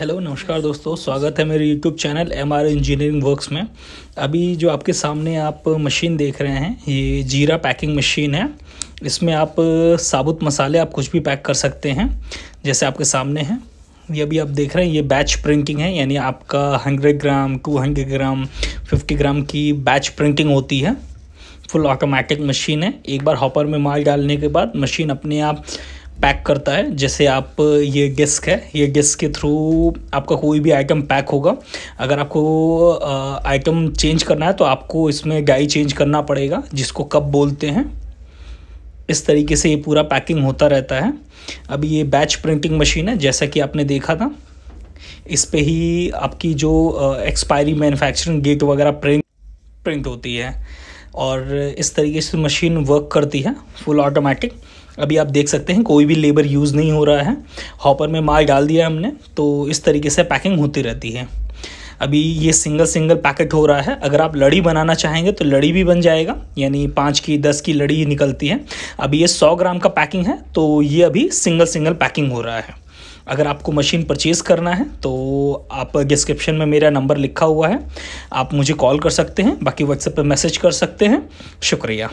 hello नमस्कार दोस्तों स्वागत है मेरे YouTube channel M R engineering works में अभी जो आपके सामने आप मशीन देख रहे हैं ये जीरा पैकिंग मशीन है इसमें आप साबुत मसाले आप कुछ भी पैक कर सकते हैं जैसे आपके सामने हैं ये अभी आप देख रहे हैं ये बैच प्रिंटिंग है यानी आपका hundred gram two hundred gram fifty gram की बैच प्रिंटिंग होती है फुल ऑटोमेटिक मशीन है एक बार हॉपर में माल डालने के बाद मशीन अपने आप पैक करता है जैसे आप ये गेस्क है ये गेस्क के थ्रू आपका कोई भी आइटम पैक होगा अगर आपको आइटम चेंज करना है तो आपको इसमें गाई चेंज करना पड़ेगा जिसको कब बोलते हैं इस तरीके से ये पूरा पैकिंग होता रहता है अभी ये बैच प्रिंटिंग मशीन है जैसा कि आपने देखा था इस पर ही आपकी जो एक्सपायरी मैन्युफैक्चरिंग गेट वगैरह प्रिंट प्रिंट होती है और इस तरीके से मशीन वर्क करती है फुल ऑटोमेटिक अभी आप देख सकते हैं कोई भी लेबर यूज़ नहीं हो रहा है हॉपर में माल डाल दिया हमने तो इस तरीके से पैकिंग होती रहती है अभी ये सिंगल सिंगल पैकेट हो रहा है अगर आप लड़ी बनाना चाहेंगे तो लड़ी भी बन जाएगा यानी पाँच की दस की लड़ी निकलती है अभी ये सौ ग्राम का पैकिंग है तो ये अभी सिंगल सिंगल पैकिंग हो रहा है अगर आपको मशीन परचेज़ करना है तो आप डिस्क्रिप्शन में मेरा नंबर लिखा हुआ है आप मुझे कॉल कर सकते हैं बाकी व्हाट्सएप पर मैसेज कर सकते हैं शुक्रिया